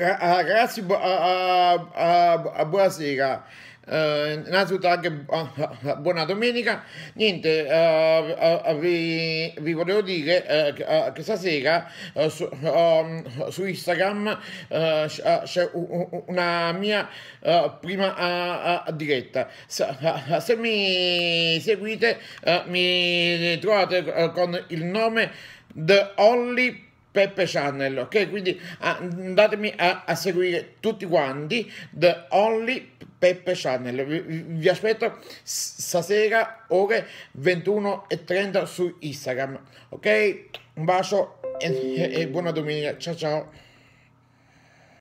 Ah, ah, ragazzi, ah, buonasera. Uh, eh, Nasutag, buona domenica. Niente, uh, uh, vi, vi, volevo dire eh, che, che stasera su, um, su, Instagram c'è una mia prima diretta. Se, se mi seguite, mi trovate con il nome The Only Peppe Channel, ok? Quindi andatemi ah, a, a seguire tutti quanti The Only Peppe Channel. Vi, vi aspetto stasera ore 21.30 su Instagram, ok? Un bacio e, e buona domenica, ciao ciao!